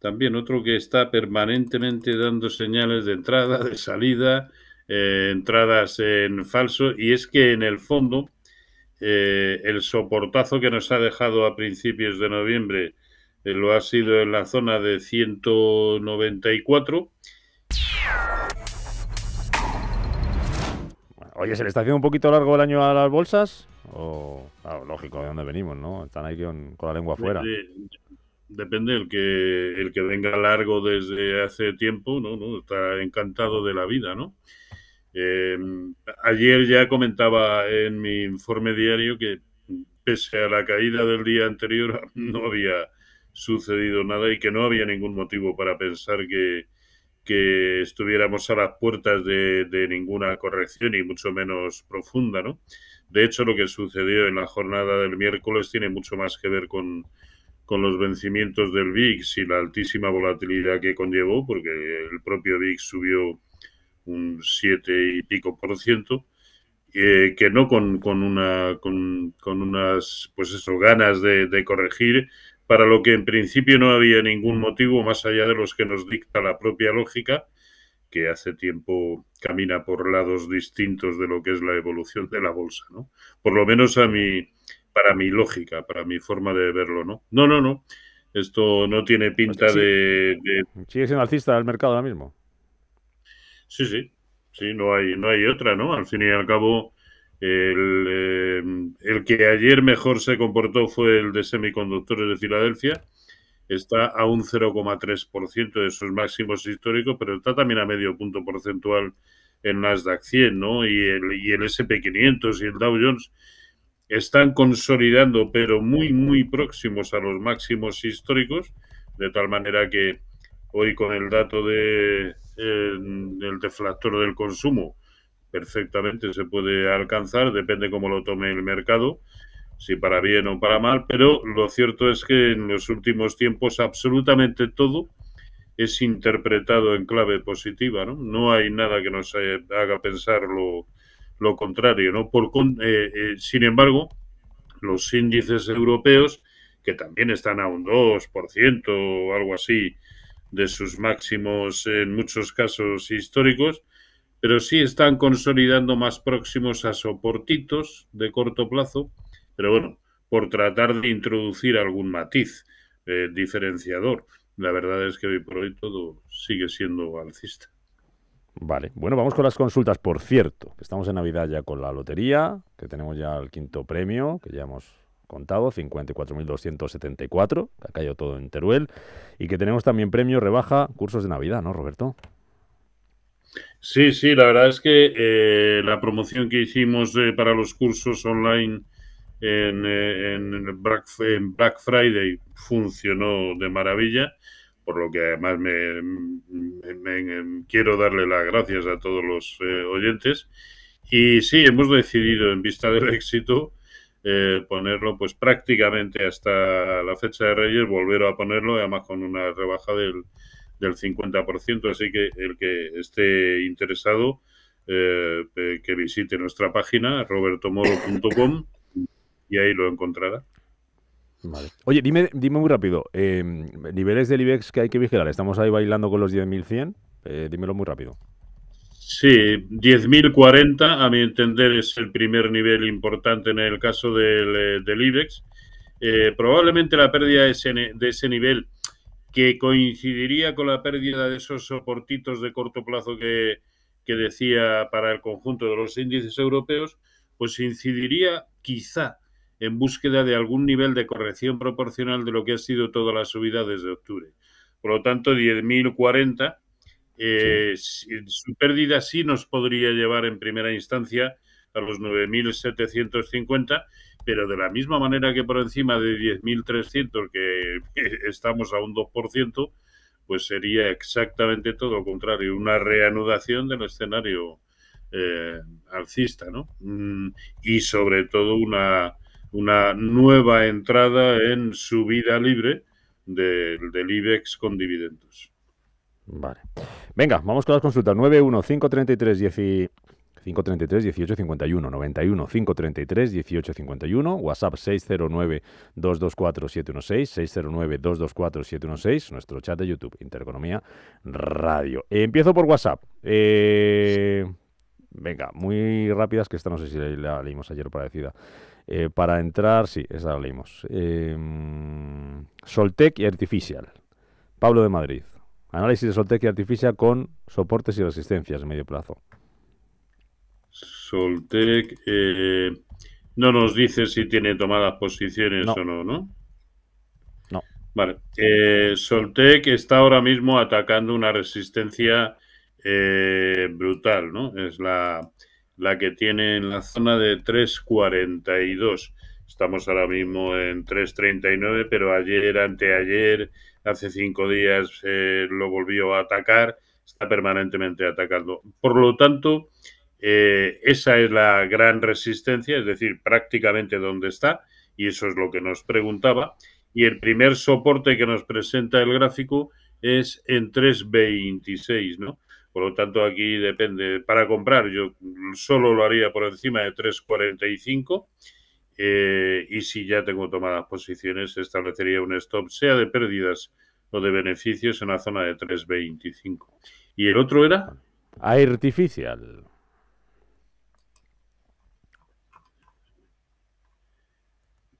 también otro que está permanentemente dando señales de entrada, de salida, eh, entradas en falso, y es que en el fondo eh, el soportazo que nos ha dejado a principios de noviembre eh, lo ha sido en la zona de 194. Oye, ¿se le está haciendo un poquito largo el año a las bolsas? O, lógico, de dónde venimos, ¿no? Están ahí con, la lengua afuera depende el que el que venga largo desde hace tiempo, ¿no? ¿No? Está encantado de la vida, ¿no? Em, ayer ya comentaba en mi informe diario que pese a la caída del día anterior no había sucedido nada y que no había ningún motivo para pensar que, que estuviéramos a las puertas de, de, ninguna corrección y mucho menos profunda, ¿no? De hecho, lo que sucedió en la jornada del miércoles tiene mucho más que ver con, con los vencimientos del VIX y la altísima volatilidad que conllevó, porque el propio VIX subió un 7 y pico por ciento, eh, que no con, una, con, unas pues eso, ganas de, corregir, para lo que en principio no había ningún motivo más allá de los que nos dicta la propia lógica, que hace tiempo camina por lados distintos de lo que es la evolución de la bolsa. ¿no? Por lo menos a mi, para mi lógica, para mi forma de verlo, ¿no? No, no, no. Esto no tiene pues pinta de, de, ¿Sigue siendo alcista el mercado ahora mismo? Sí, sí. Sí, no hay, no hay otra, ¿no? Al fin y al cabo, el, eh, el que ayer mejor se comportó fue el de semiconductores de Filadelfia. Está a un 0,3% de sus máximos históricos, pero está también a medio punto porcentual en Nasdaq 100, ¿no? Y el, y el SP500 y el Dow Jones están consolidando, pero muy, muy próximos a los máximos históricos, de tal manera que hoy con el dato de, el del deflactor del consumo perfectamente se puede alcanzar, depende cómo lo tome el mercado, si para bien o para mal, pero lo cierto es que en los últimos tiempos absolutamente todo es interpretado en clave positiva, ¿no? No hay nada que nos eh, haga pensar lo, lo contrario, ¿no? Por, eh, eh, sin embargo, los índices europeos, que también están a un 2% o algo así de sus máximos en muchos casos históricos, pero sí están consolidando más próximos a soportitos de corto plazo, pero bueno, por tratar de introducir algún matiz eh, diferenciador. La verdad es que hoy por hoy todo sigue siendo alcista. Vale, bueno, vamos con las consultas. Por cierto, que estamos en Navidad ya con la lotería, que tenemos ya el quinto premio, que ya hemos contado, 54.274, que ha caído todo en Teruel, y que tenemos también premio rebaja cursos de Navidad, ¿no, Roberto? Sí, sí, la verdad es que eh, la promoción que hicimos eh, para los cursos online eh, en Black Friday funcionó de maravilla por lo que además me, quiero darle las gracias a todos los eh, oyentes. Y sí, hemos decidido en vista del éxito eh, ponerlo pues prácticamente hasta la fecha de Reyes, volver a ponerlo, además con una rebaja del, del 50%, así que el que esté interesado eh, que visite nuestra página robertomoro.com y ahí lo encontrará. Oye, dime, dime muy rápido, em, niveles del IBEX que hay que vigilar. Estamos ahí bailando con los 10.100. Eh, dímelo muy rápido. Sí, 10.040 a mi entender es el primer nivel importante en el caso del, eh, IBEX. Eh, probablemente la pérdida de ese, de ese nivel que coincidiría con la pérdida de esos soportitos de corto plazo que decía para el conjunto de los índices europeos, pues incidiría quizá en búsqueda de algún nivel de corrección proporcional de lo que ha sido toda la subida desde octubre. Por lo tanto, 10.040, eh, su pérdida sí nos podría llevar en primera instancia a los 9.750, pero de la misma manera que por encima de 10.300, que estamos a un 2%, pues sería exactamente todo lo contrario, una reanudación del escenario eh, alcista, ¿no? Mm, y sobre todo una una nueva entrada en su vida libre del IBEX con dividendos. Vale. Venga, vamos con las consultas. 91 533 10 533 18 91 533 1851, WhatsApp 609 224 716 609 224 716 nuestro chat de YouTube Intereconomía Radio. Empiezo por WhatsApp. Eh, venga, muy rápidas que esta no sé si la leímos ayer parecida. Eh, para entrar, sí, esa la leímos. Em, Soltec y Artificial. Pablo de Madrid. Análisis de Soltec y Artificial con soportes y resistencias a medio plazo. Soltec eh, no nos dice si tiene tomadas posiciones o no, ¿no? No. Vale. Eh, Soltec está ahora mismo atacando una resistencia brutal, ¿no? Es la la que tiene en la zona de 3.42. Estamos ahora mismo en 3.39, pero ayer, anteayer, hace cinco días eh, lo volvió a atacar. Está permanentemente atacando. Por lo tanto, eh, esa es la gran resistencia, es decir, prácticamente donde está, y eso es lo que nos preguntaba. Y el primer soporte que nos presenta el gráfico es en 3.26, ¿no? Por lo tanto, aquí depende. Para comprar, yo solo lo haría por encima de 3.45. Eh, y si ya tengo tomadas posiciones, establecería un stop, sea de pérdidas o de beneficios, en la zona de 3.25. ¿Y el otro era? Artificial.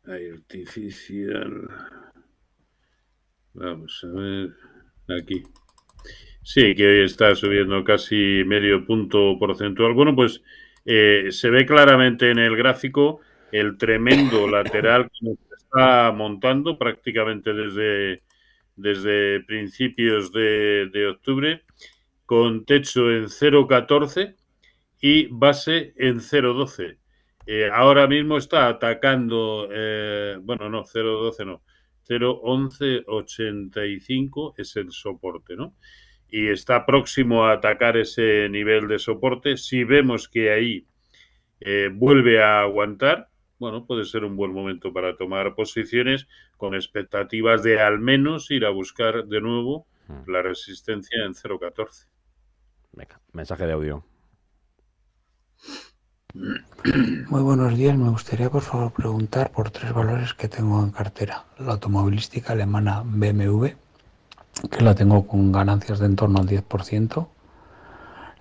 Artificial. Vamos a ver. Aquí. Sí, que hoy está subiendo casi medio punto porcentual. Bueno, pues eh, se ve claramente en el gráfico el tremendo lateral que nos está montando prácticamente desde, desde principios de, octubre, con techo en 0,14 y base en 0,12. Eh, ahora mismo está atacando, eh, bueno, no, 0,12 no, 0,11,85 es el soporte, ¿no? y está próximo a atacar ese nivel de soporte. Si vemos que ahí eh, vuelve a aguantar, bueno, puede ser un buen momento para tomar posiciones con expectativas de al menos ir a buscar de nuevo hmm. la resistencia en 0.14. mensaje de audio. Muy buenos días, me gustaría por favor preguntar por tres valores que tengo en cartera. La automovilística alemana BMW, que la tengo con ganancias de en torno al 10%,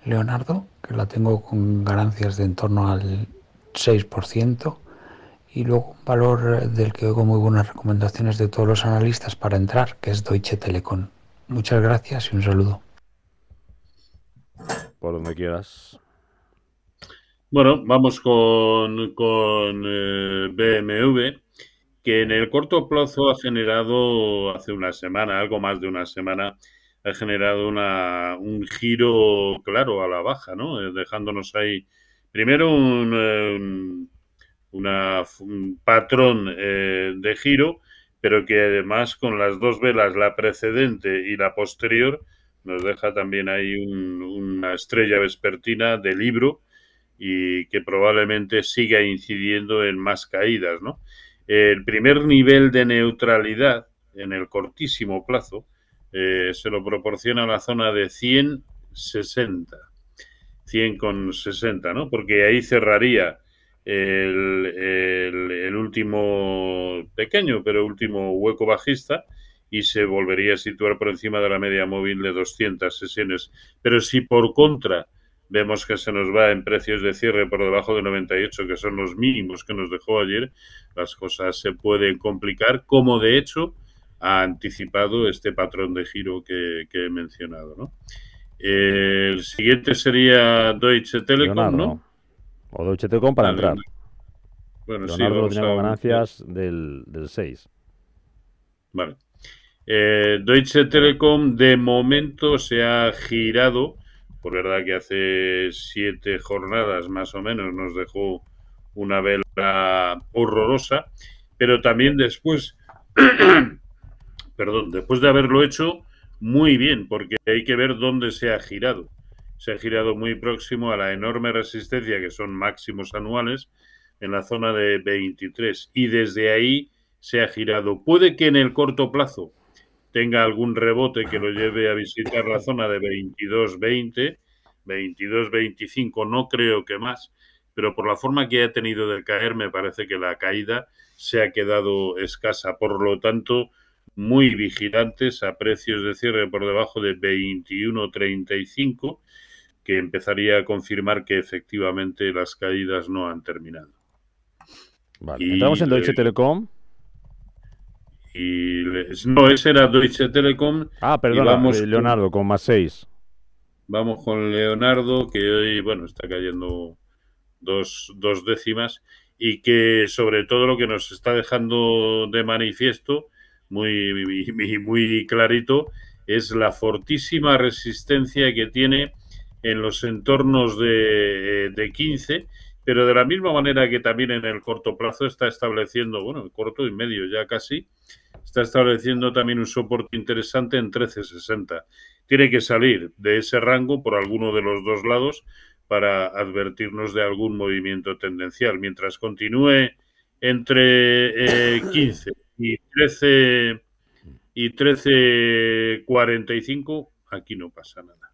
Leonardo, que la tengo con ganancias de en torno al 6%, y luego un valor eh, del que oigo muy buenas recomendaciones de todos los analistas para entrar, que es Deutsche Telekom. Muchas gracias y un saludo. Por donde quieras. Bueno, vamos con, con eh, BMW que en el corto plazo ha generado, hace una semana, algo más de una semana, ha generado una, un giro claro a la baja, ¿no? Eh, dejándonos ahí, primero, un, eh, patrón eh, de giro, pero que además con las dos velas, la precedente y la posterior, nos deja también ahí una estrella vespertina de libro y que probablemente siga incidiendo en más caídas, ¿no? El primer nivel de neutralidad en el cortísimo plazo eh, se lo proporciona la zona de 160. sesenta, ¿no? Porque ahí cerraría el, el, último pequeño, pero último hueco bajista y se volvería a situar por encima de la media móvil de 200 sesiones. Pero si por contra vemos que se nos va en precios de cierre por debajo de 98, que son los mínimos que nos dejó ayer, las cosas se pueden complicar, como de hecho ha anticipado este patrón de giro que, he mencionado. Eh, el siguiente sería Deutsche Telekom, ¿no? O Deutsche Telekom para entrar. Bueno, Leonardo sí, tiene ganancias del, del 6. Vale. Eh, Deutsche Telekom de momento se ha girado por pues verdad que hace siete jornadas más o menos nos dejó una vela horrorosa, pero también después, perdón, después de haberlo hecho muy bien, porque hay que ver dónde se ha girado. Se ha girado muy próximo a la enorme resistencia, que son máximos anuales, en la zona de 23, y desde ahí se ha girado. Puede que en el corto plazo tenga algún rebote que lo lleve a visitar la zona de 22-20, no creo que más, pero por la forma que ha tenido de caer, me parece que la caída se ha quedado escasa. Por lo tanto, muy vigilantes a precios de cierre por debajo de 21.35, que empezaría a confirmar que efectivamente las caídas no han terminado. Vale, en Deutsche Telekom. Y no, ese era Deutsche Telekom. Ah, perdón, vamos Leonardo, con... más seis. Vamos con Leonardo, que hoy, bueno, está cayendo dos, dos décimas y que sobre todo lo que nos está dejando de manifiesto muy, muy, clarito es la fortísima resistencia que tiene en los entornos de, de 15 pero de la misma manera que también en el corto plazo está estableciendo, bueno, corto y medio ya casi, está estableciendo también un soporte interesante en 1360. Tiene que salir de ese rango por alguno de los dos lados para advertirnos de algún movimiento tendencial. Mientras continúe entre 15 eh, y 13 y 13.45, aquí no pasa nada.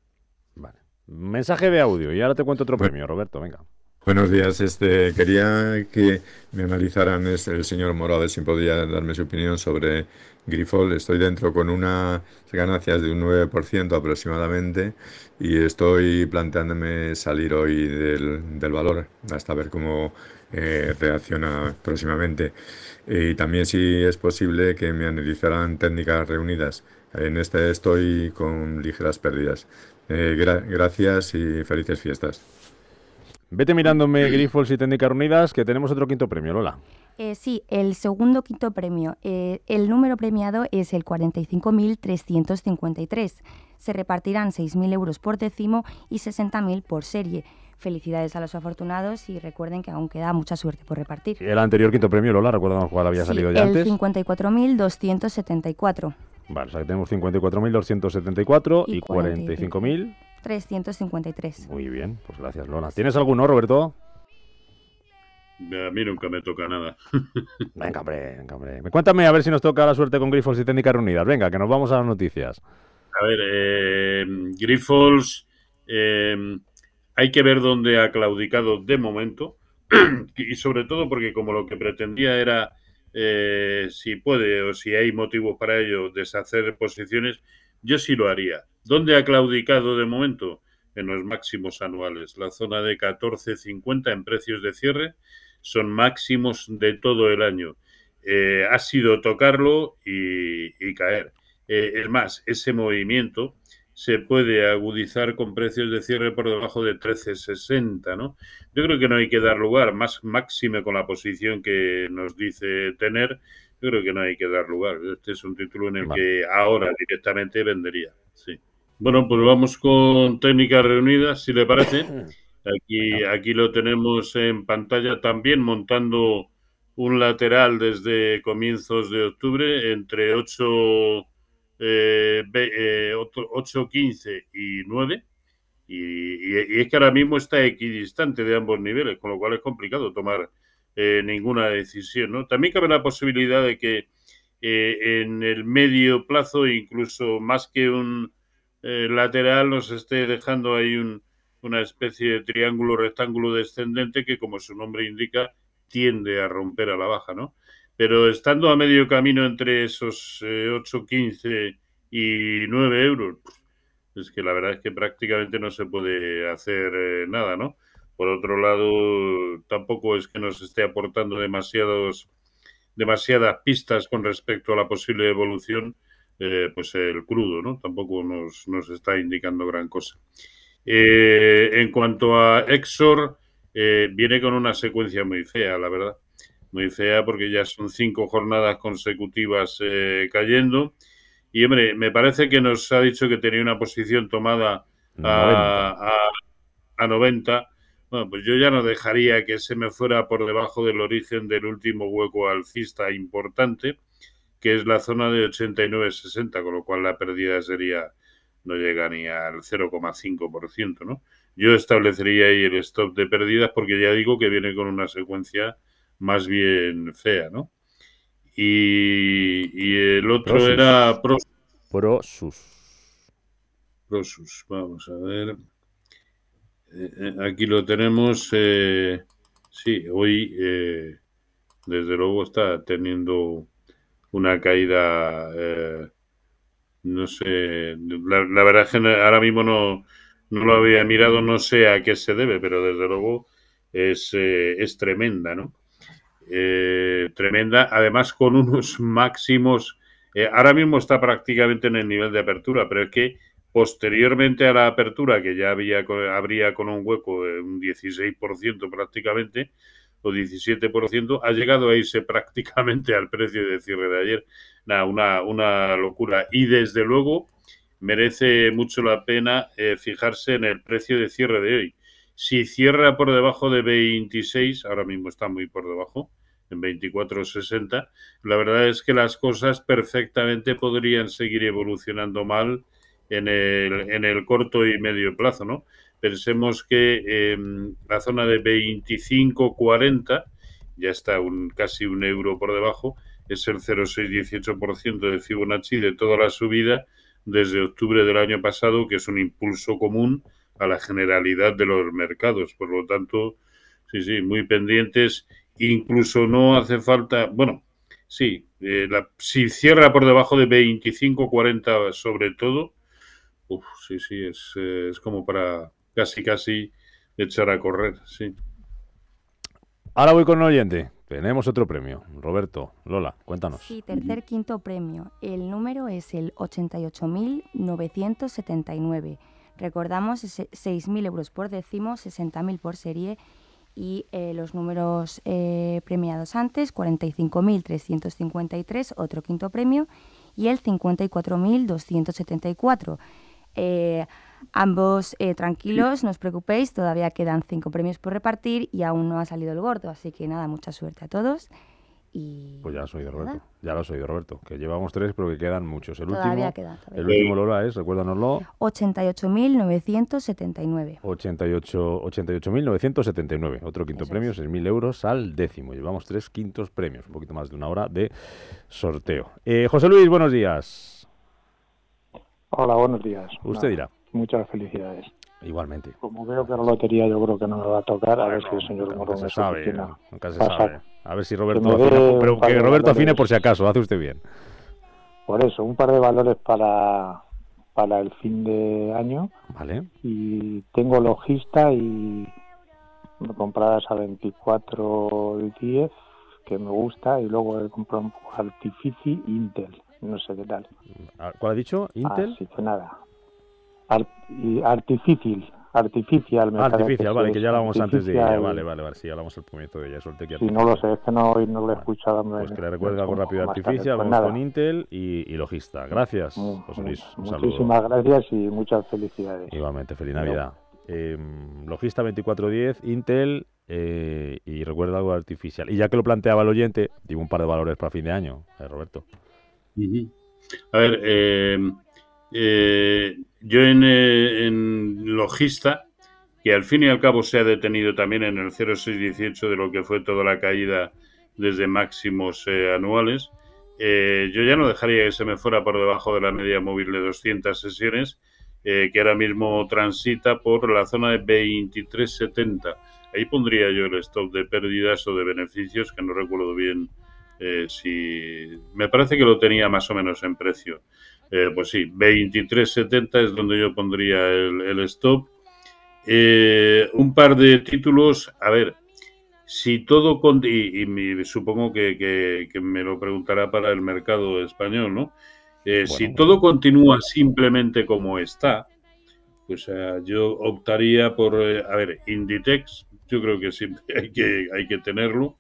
Vale. Mensaje de audio y ahora te cuento otro premio, Roberto, venga. Buenos días. Este, quería que me analizaran el señor Morales, si podía darme su opinión sobre Grifol. Estoy dentro con unas ganancias de un 9% aproximadamente y estoy planteándome salir hoy del, del valor hasta ver cómo eh, reacciona próximamente. Y también si es posible que me analizaran técnicas reunidas. En este estoy con ligeras pérdidas. Eh, gracias y felices fiestas. Vete mirándome, Grifols y Técnicas Reunidas, que tenemos otro quinto premio, Lola. Eh, sí, el segundo quinto premio. Eh, el número premiado es el 45.353. Se repartirán 6.000 euros por décimo y 60.000 por serie. Felicidades a los afortunados y recuerden que aún queda mucha suerte por repartir. El anterior quinto premio, Lola, recordamos cuál había salido ya el antes. El 54.274. Vale, o sea que tenemos 54.274 y 45.000. 353. Muy bien, pues gracias Lola. ¿Tienes alguno, Roberto? A mí nunca me toca nada. venga, hombre, venga, Cuéntame a ver si nos toca la suerte con Grifols y Técnicas Reunidas. Venga, que nos vamos a las noticias. A ver, eh, eh hay que ver dónde ha claudicado de momento. y sobre todo porque como lo que pretendía era, eh, si puede o si hay motivos para ello, deshacer posiciones, yo sí lo haría. ¿Dónde ha claudicado de momento? En los máximos anuales. La zona de 14,50 en precios de cierre son máximos de todo el año. Eh, ha sido tocarlo y, caer. Eh, es más, ese movimiento se puede agudizar con precios de cierre por debajo de 13,60, ¿no? Yo creo que no hay que dar lugar, más máxime con la posición que nos dice tener, creo que no hay que dar lugar. Este es un título en el que ahora directamente vendería. Sí. Bueno, pues vamos con técnicas reunidas, si le parece. Aquí, aquí lo tenemos en pantalla también montando un lateral desde comienzos de octubre entre 8, 15 eh, eh, y 9. y, es que ahora mismo está equidistante de ambos niveles, con lo cual es complicado tomar eh, ninguna decisión. ¿no? También cabe la posibilidad de que eh, en el medio plazo, incluso más que un eh, lateral, nos esté dejando ahí una especie de triángulo rectángulo descendente que, como su nombre indica, tiende a romper a la baja. ¿no? Pero estando a medio camino entre esos 8, 15 y 9 euros, pues, es que la verdad es que prácticamente no se puede hacer nada, ¿no? Por otro lado, tampoco es que nos esté aportando demasiados, demasiadas pistas con respecto a la posible evolución, eh, pues el crudo, ¿no? Tampoco nos, está indicando gran cosa. Eh, en cuanto a Exor, eh, viene con una secuencia muy fea, la verdad. Muy fea porque ya son cinco jornadas consecutivas cayendo. Y hombre, me parece que nos ha dicho que tenía una posición tomada a, A, a 90 bueno, pues yo ya no dejaría que se me fuera por debajo del origen del último hueco alcista importante, que es la zona de 89-60, con lo cual la pérdida sería no llega ni al 0,5%, ¿no? Yo establecería ahí el stop de pérdidas porque ya digo que viene con una secuencia más bien fea, ¿no? Y, el otro era Prosus. Prosus, vamos a ver. Eh, eh, aquí lo tenemos. Eh, sí, hoy desde luego está teniendo una caída. no sé, la, verdad es que ahora mismo no, no, lo había mirado, no sé a qué se debe, pero desde luego es, es tremenda, ¿no? tremenda, además con unos máximos. ahora mismo está prácticamente en el nivel de apertura, pero es que Posteriormente a la apertura, que ya había, habría con un hueco de eh, un 16% prácticamente, o 17%, ha llegado a irse prácticamente al precio de cierre de ayer. una, una locura. Y desde luego merece mucho la pena eh, fijarse en el precio de cierre de hoy. Si cierra por debajo de 26, ahora mismo está muy por debajo, en 24,60, la verdad es que las cosas perfectamente podrían seguir evolucionando mal en el, en el corto y medio plazo, ¿no? Pensemos que em, la zona de 25-40 ya está un, casi un euro por debajo, es el 0,618% de Fibonacci de toda la subida desde octubre del año pasado, que es un impulso común a la generalidad de los mercados. Por lo tanto, sí, sí, muy pendientes. Incluso no hace falta, bueno, sí, eh, la, si cierra por debajo de 25, 40 sobre todo, Uf, sí, sí, eh, es, como para casi, casi echar a correr, sí. Ahora voy con un oyente. Tenemos otro premio. Roberto, Lola, cuéntanos. Sí, tercer quinto premio. El número es el 88.979. Recordamos 6.000 euros por décimo, 60.000 por serie y eh, los números eh, premiados antes, 45.353, otro quinto premio, y el 54.274. Eh, ambos eh, tranquilos, no os preocupéis, todavía quedan cinco premios por repartir y aún no ha salido el gordo, así que nada, mucha suerte a todos. Y pues ya lo has oído, Roberto. Ya lo soy oído, Roberto. Que llevamos tres, pero que quedan muchos. El último, queda, El último Lola es, recuérdanoslo. 88.979. 88.979. Otro quinto premio premio, 6.000 euros al décimo. Llevamos tres quintos premios, un poquito más de una hora de sorteo. Eh, José Luis, buenos días. Hola, buenos días. Usted dirá. Muchas felicidades. Igualmente. Como veo que la lotería yo creo que no me va a tocar, a ver si el señor Morón sabe, nunca se sabe. A ver si Roberto pero que Roberto afine por si acaso, hace usted bien. Por eso, un par de valores para para el fin de año. Vale. Y tengo logista y compradas a 24 y 10 que me gusta y luego he comprado un artifici Intel no sé qué tal. Ah, ¿Cuál ha dicho? ¿Intel? Así ah, que pues nada. artificial, artificial. Me artificial, vale, que ya hablábamos antes de ella. Vale, vale, vale, sí, hablamos al comienzo de ella. Suerte que Si no lo sé, es que no, no lo he escuchado. pues que le recuerda algo rápido artificial, pues vamos con Intel y, Logista. Gracias, José Luis. Un muchísimas gracias y muchas felicidades. Igualmente, feliz Navidad. Eh, Logista 2410, Intel eh, y recuerda algo artificial. Y ya que lo planteaba el oyente, digo un par de valores para fin de año, eh, Roberto. A ver, eh, eh, yo eh, en, Logista, que al fin y al cabo se ha detenido también en el 0618 de lo que fue toda la caída desde máximos anuales, yo ya no dejaría que se me fuera por debajo de la media móvil de 200 sesiones, que ahora mismo transita por la zona de 2370. Ahí pondría yo el stop de pérdidas o de beneficios, que no recuerdo bien eh, si me parece que lo tenía más o menos en precio. Eh, pues sí, 23.70 es donde yo pondría el, stop. Eh, un par de títulos, a ver, si todo, con, y, supongo que, me lo preguntará para el mercado español, ¿no? si todo continúa simplemente como está, pues yo optaría por, a ver, Inditex, yo creo que siempre hay que, hay que tenerlo.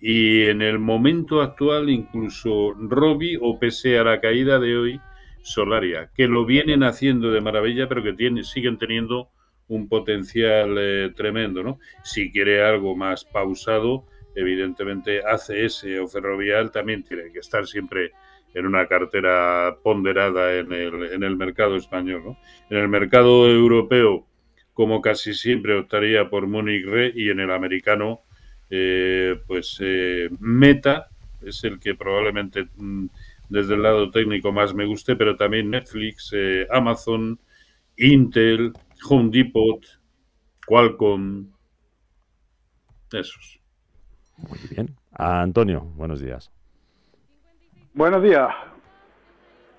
Y en el momento actual, incluso Robbie, o pese a la caída de hoy, Solaria, que lo vienen haciendo de maravilla, pero que tienen, siguen teniendo un potencial eh, tremendo. ¿no? Si quiere algo más pausado, evidentemente ACS o Ferrovial también tiene que estar siempre en una cartera ponderada en el, en el mercado español. ¿no? En el mercado europeo, como casi siempre, optaría por Munich Re y en el americano eh, pues eh, Meta es el que probablemente mm, desde el lado técnico más me guste, pero también Netflix, eh, Amazon, Intel, Home Depot, Qualcomm, esos. Muy bien. Antonio, buenos días. Buenos días.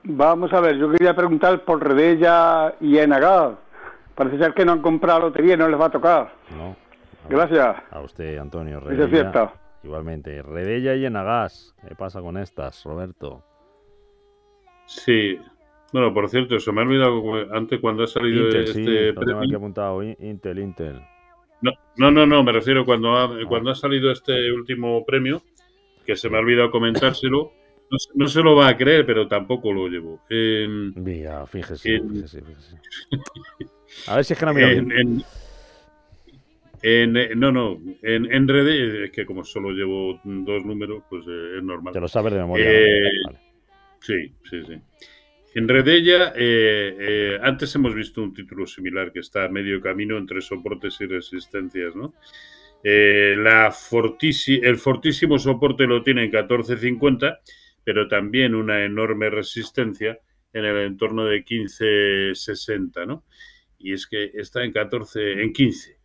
Vamos a ver, yo quería preguntar por Redella y Enagad Parece ser que no han comprado bien, no les va a tocar. No. Gracias. A usted, Antonio. Redella, Igualmente. Redella y Enagas. ¿Qué pasa con estas, Roberto? Sí. Bueno, por cierto, se me ha olvidado antes cuando ha salido este sí, premio. Aquí apuntado, Intel, Intel. No, no, no, me refiero cuando ha, cuando ha salido este último premio, que se me ha olvidado comentárselo. No, se lo va a creer, pero tampoco lo llevo. Mira, fíjese, A ver si es que no me eh, no, no, en, Redella, eh, es que como solo llevo dos números, pues eh, es normal. Te lo sabes de memoria. Sí, sí, sí. En Redella, antes hemos visto un título similar que está a medio camino entre soportes y resistencias, ¿no? el fortísimo soporte lo tiene en 1450, pero también una enorme resistencia en el entorno de 1560, ¿no? Y es que está en 14, en 15.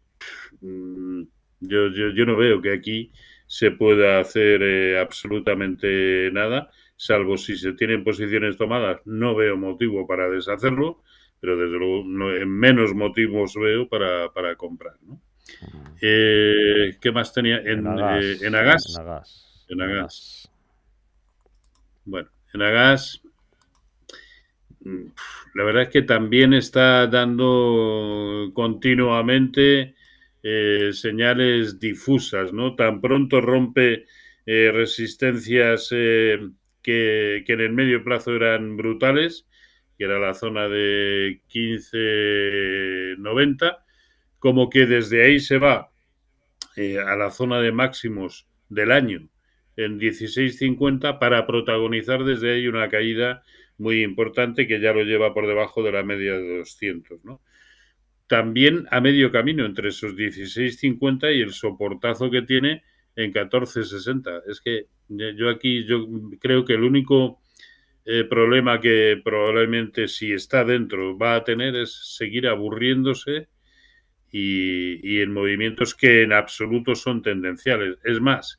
Mm, yo, yo, no veo que aquí se pueda hacer eh, absolutamente nada, salvo si se tienen posiciones tomadas. No veo motivo para deshacerlo, pero desde luego menos motivos veo para, comprar. Ah. Eh, ¿Qué más tenía? En, eh, en, Agas. en, Agas. en Agas. Bueno, en Agas. Mm, la verdad es que también está dando continuamente eh, señales difusas, ¿no? Tan pronto rompe eh, resistencias eh, que, que, en el medio plazo eran brutales, que era la zona de 15.90, como que desde ahí se va a la zona de máximos del año en 16.50 para protagonizar desde ahí una caída muy importante que ya lo lleva por debajo de la media de 200, ¿no? también a medio camino entre esos 16.50 y el soportazo que tiene en 14.60. Es que eh, yo aquí yo creo que el único eh, problema que probablemente si está dentro va a tener es seguir aburriéndose y, en movimientos que en absoluto son tendenciales. Es más,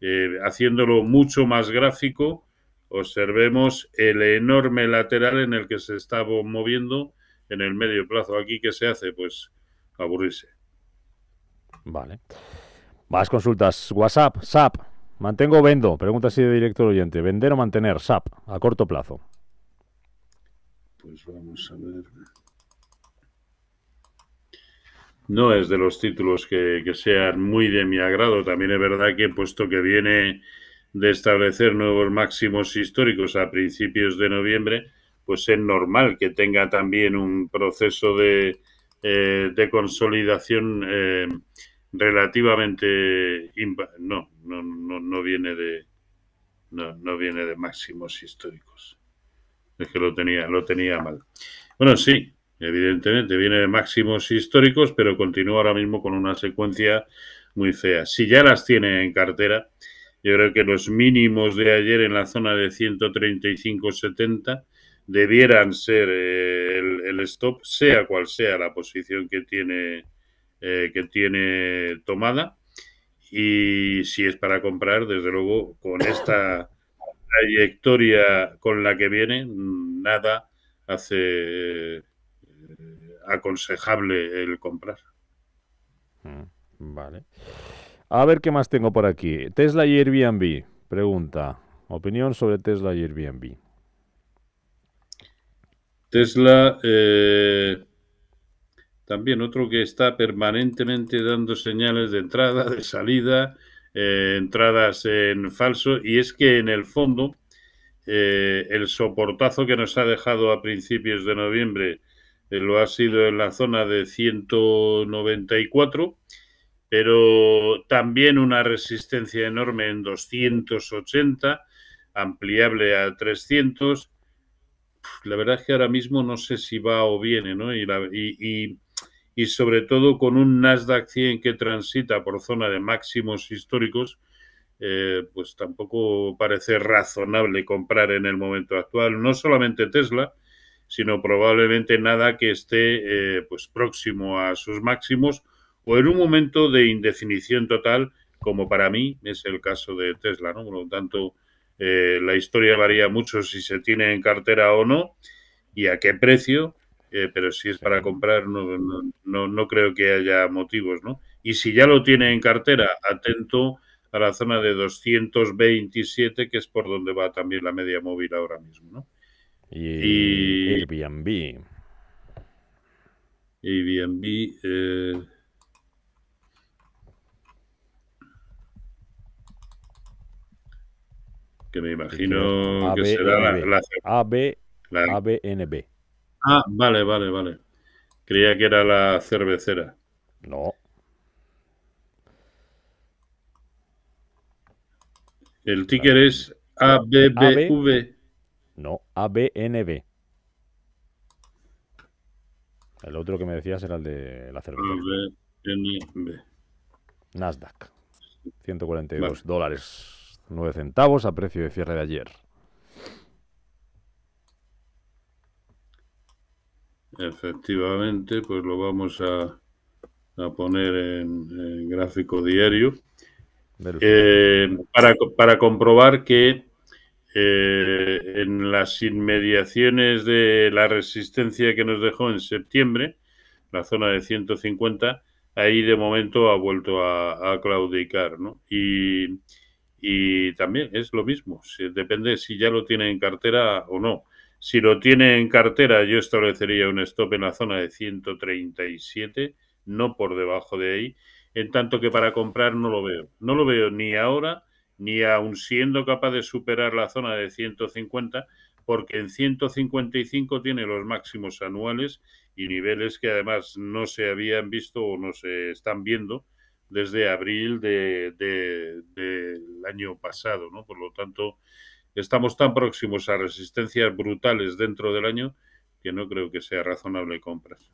eh, haciéndolo mucho más gráfico, observemos el enorme lateral en el que se está moviendo en el medio plazo. Aquí, ¿qué se hace? Pues aburrirse. Vale. Más consultas. WhatsApp, SAP. Mantengo o vendo. Pregunta así de director oyente. ¿Vender o mantener? SAP, a corto plazo. Pues vamos a ver. No es de los títulos que, que sean muy de mi agrado. También es verdad que puesto que viene de establecer nuevos máximos históricos a principios de noviembre, pues es normal que tenga también un proceso de, eh, de consolidación eh, relativamente no, no, no, viene de no, viene de máximos históricos. Es que lo tenía, lo tenía mal. Bueno, sí, evidentemente viene de máximos históricos, pero continúa ahora mismo con una secuencia muy fea. Si ya las tiene en cartera, yo creo que los mínimos de ayer en la zona de 135.70 debieran ser eh, el, stop, sea cual sea la posición que tiene, eh, que tiene tomada. Y si es para comprar, desde luego, con esta trayectoria con la que viene, nada hace eh, aconsejable el comprar. Mm, vale. A ver qué más tengo por aquí. Tesla y Airbnb. Pregunta. Opinión sobre Tesla y Airbnb. Tesla, eh, también otro que está permanentemente dando señales de entrada, de salida, eh, entradas en falso, y es que en el fondo eh, el soportazo que nos ha dejado a principios de noviembre lo ha sido en la zona de 194, pero también una resistencia enorme en 280, ampliable a 300 la verdad es que ahora mismo no sé si va o viene, ¿no? Y, sobre todo con un Nasdaq 100 que transita por zona de máximos históricos, eh, pues tampoco parece razonable comprar en el momento actual, no solamente Tesla, sino probablemente nada que esté eh, pues próximo a sus máximos o en un momento de indefinición total, como para mí es el caso de Tesla, ¿no? Por lo tanto, eh, la historia varía mucho si se tiene en cartera o no y a qué precio, eh, pero si es para comprar no, creo que haya motivos, ¿no? Y si ya lo tiene en cartera, atento a la zona de 227, que es por donde va también la media móvil ahora mismo, ¿no? Y, y... Airbnb. Airbnb... Eh, que me imagino que será la, la, ABNB. Ah, vale, vale, vale. Creía que era la cervecera. No. El ticker es ABBV. no, ABNB. El otro que me decías era el de la cervecera. ABNB. Nasdaq. 142 dólares 9 centavos a precio de cierre de ayer. Efectivamente, pues lo vamos a, poner en, gráfico diario eh, para, comprobar que eh, en las inmediaciones de la resistencia que nos dejó en septiembre, la zona de 150, ahí de momento ha vuelto a, a claudicar, ¿no? Y, y también es lo mismo, depende si ya lo tiene en cartera o no. Si lo tiene en cartera, yo establecería un stop en la zona de 137, no por debajo de ahí, en tanto que para comprar no lo veo. No lo veo ni ahora, ni aún siendo capaz de superar la zona de 150, porque en 155 tiene los máximos anuales y niveles que además no se habían visto o no se están viendo desde abril del año pasado, ¿no? Por lo tanto, estamos tan próximos a resistencias brutales dentro del año que no creo que sea razonable compras.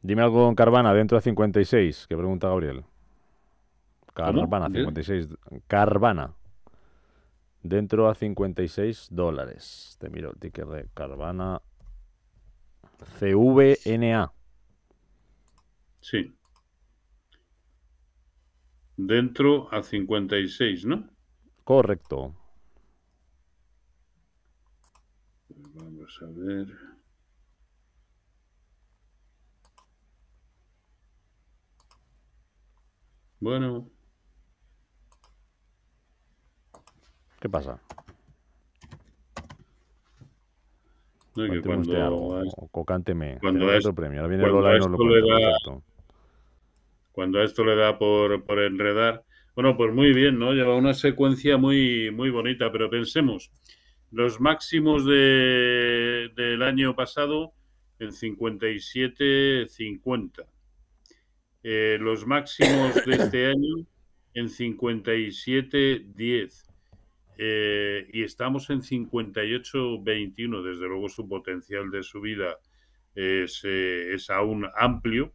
Dime algo, con Carvana, dentro de 56, que pregunta Gabriel. Carvana, 56. Carvana. Dentro a 56 dólares. Te miro el ticket de Carvana. CVNA. Sí dentro a 56, ¿no? Correcto. Vamos a ver. Bueno. ¿Qué pasa? No, que cuando, algo, me Cuando es, otro premio. Ahora viene Lola y no lo cuando a esto le da por, por enredar. Bueno, pues muy bien, ¿no? Lleva una secuencia muy, muy bonita, pero pensemos, los máximos de, del año pasado en 57.50. Eh, los máximos de este año en 57.10. Eh, y estamos en 58.21. Desde luego su potencial de subida es eh, aún amplio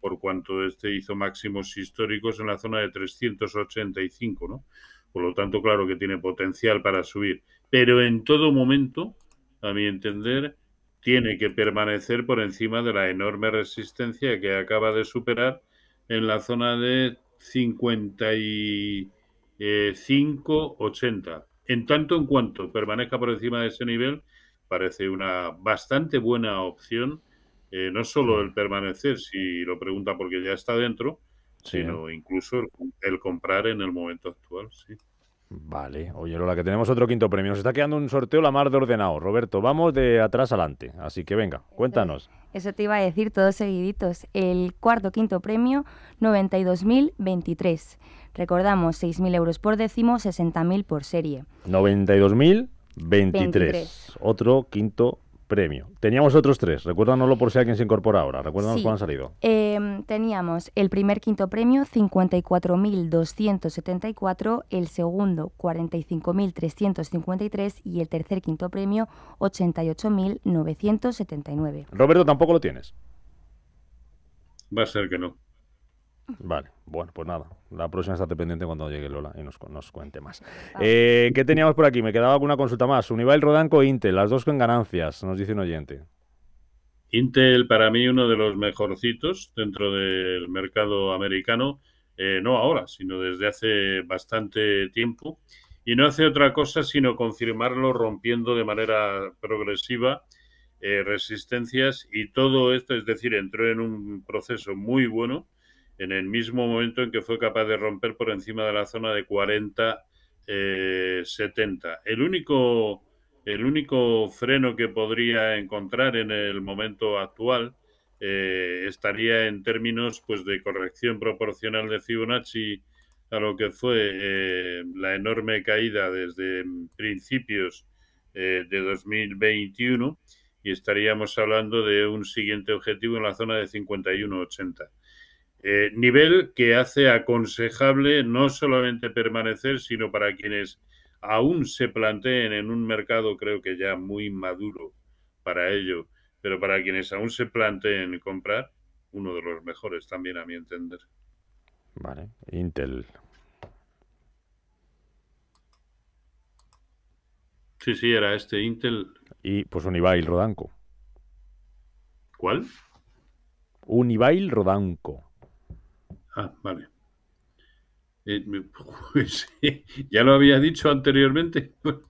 por cuanto este hizo máximos históricos en la zona de 385, ¿no? Por lo tanto, claro que tiene potencial para subir, pero en todo momento, a mi entender, tiene que permanecer por encima de la enorme resistencia que acaba de superar en la zona de 55-80. En tanto en cuanto permanezca por encima de ese nivel, parece una bastante buena opción eh, no solo el permanecer si lo pregunta porque ya está dentro, sino ¿eh? incluso el, comprar en el momento actual. Sí. Vale, oye Lola, que tenemos otro quinto premio. Nos está quedando un sorteo la mar de ordenado. Roberto, vamos de atrás adelante. Así que venga, cuéntanos. Eso te iba a decir todos seguiditos. El cuarto quinto premio, 92.023. Recordamos, 6.000 euros por décimo, 60.000 por serie. 92.023. Otro quinto premio. Teníamos otros tres, recuérdanoslo por si alguien se incorpora ahora, recuérdanos cuándo han salido. Em, teníamos el primer quinto premio, 54.274, el segundo, 45.353 y el tercer quinto premio, 88.979. Roberto, tampoco lo tienes. Va a ser que no. Vale, bueno, pues nada. La próxima está pendiente cuando llegue Lola y nos, nos cuente más. Eh, ¿Qué teníamos por aquí? Me quedaba alguna consulta más. Unival Rodanco e Intel, las dos con ganancias, nos dice un oyente. Intel, para mí, uno de los mejorcitos dentro del mercado americano, eh, no ahora, sino desde hace bastante tiempo. Y no hace otra cosa sino confirmarlo rompiendo de manera progresiva eh, resistencias y todo esto, es decir, entró en un proceso muy bueno en el mismo momento en que fue capaz de romper por encima de la zona de 40 70. Eh, el único, el único freno que podría encontrar en el momento actual eh, estaría en términos pues, de corrección proporcional de Fibonacci a lo que fue eh, la enorme caída desde principios de 2021 y estaríamos hablando de un siguiente objetivo en la zona de 51, 80%. Eh, nivel que hace aconsejable no solamente permanecer, sino para quienes aún se planteen en un mercado, creo que ya muy maduro para ello, pero para quienes aún se planteen comprar, uno de los mejores también a mi entender. Vale, Intel. Sí, sí, era este Intel. Y pues Unibail Rodanco. ¿Cuál? Unibail Rodanco. Ah, vale. Eh, pues, ya lo había dicho anteriormente.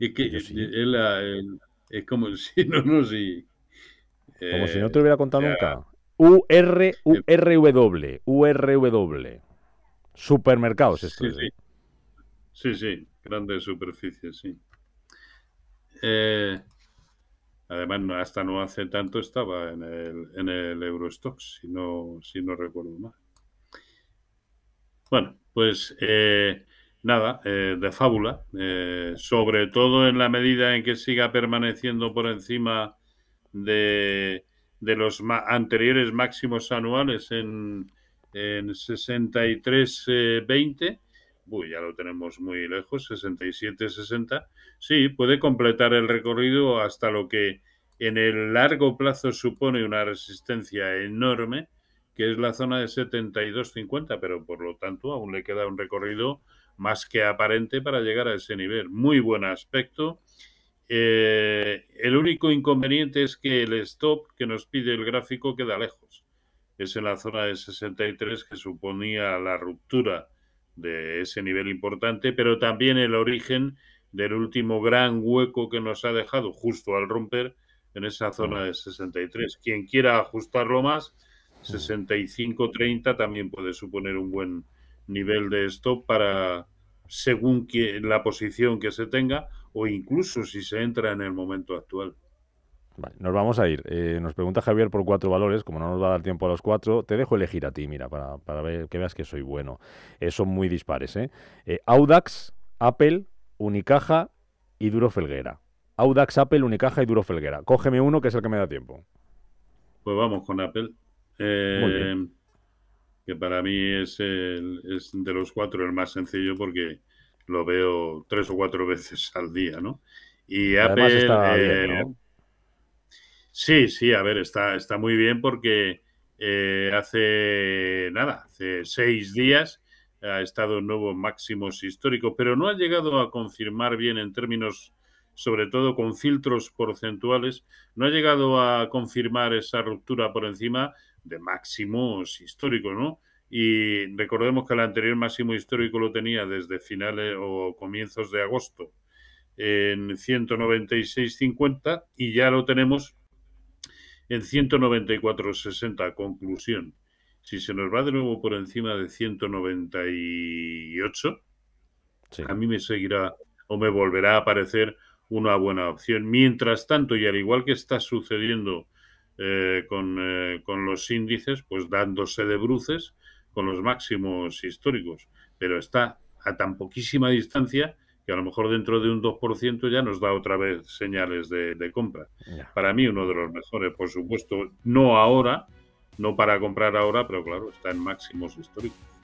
es que es, como si no, no, si. como si no te lo hubiera contado nunca. URW. Eh, URW. Supermercados, esto. Sí, sí. ¿eh? sí, sí. Grandes superficies, sí. además, hasta no hace tanto estaba en el, en el Eurostox, si no, si no recuerdo mal. Bueno, pues eh, nada, eh, de fábula, eh, sobre todo en la medida en que siga permaneciendo por encima de, los anteriores máximos anuales en, en 63-20. ya lo tenemos muy lejos, 67,60, Sí, puede completar el recorrido hasta lo que en el largo plazo supone una resistencia enorme que es la zona de 72.50, pero por lo tanto aún le queda un recorrido más que aparente para llegar a ese nivel. Muy buen aspecto. Eh, el único inconveniente es que el stop que nos pide el gráfico queda lejos. Es en la zona de 63 que suponía la ruptura de ese nivel importante, pero también el origen del último gran hueco que nos ha dejado justo al romper en esa zona de 63. Quien quiera ajustarlo más, 65-30 mm. también puede suponer un buen nivel de stop para según la posición que se tenga o incluso si se entra en el momento actual. nos vamos a ir. Eh, nos pregunta Javier por cuatro valores. Como no nos va a dar tiempo a los cuatro, te dejo elegir a ti, mira, para, ver, que veas que soy bueno. Eh, son muy dispares. ¿eh? ¿eh? Audax, Apple, Unicaja y Duro Felguera. Audax, Apple, Unicaja y Duro Felguera. Cógeme uno que es el que me da tiempo. Pues vamos con Apple. Eh, que para mí es, el, es, de los cuatro el más sencillo porque lo veo tres o cuatro veces al día, ¿no? Y AP eh, Sí, sí, a ver, está, está muy bien porque eh, hace nada, hace seis días ha estado en nuevos máximos históricos, pero no ha llegado a confirmar bien en términos sobre todo con filtros porcentuales, no ha llegado a confirmar esa ruptura por encima de máximos históricos, ¿no? Y recordemos que el anterior máximo histórico lo tenía desde finales o comienzos de agosto en 196.50 y ya lo tenemos en 194.60. Conclusión, si se nos va de nuevo por encima de 198, a mí me seguirá o me volverá a aparecer una buena opción. Mientras tanto, y al igual que está sucediendo eh, con, eh, con, los índices, pues dándose de bruces con los máximos históricos. Pero está a tan poquísima distancia que a lo mejor dentro de un 2% ya nos da otra vez señales de, compra. Para mí uno de los mejores, por supuesto, no ahora, no para comprar ahora, pero claro, está en máximos históricos.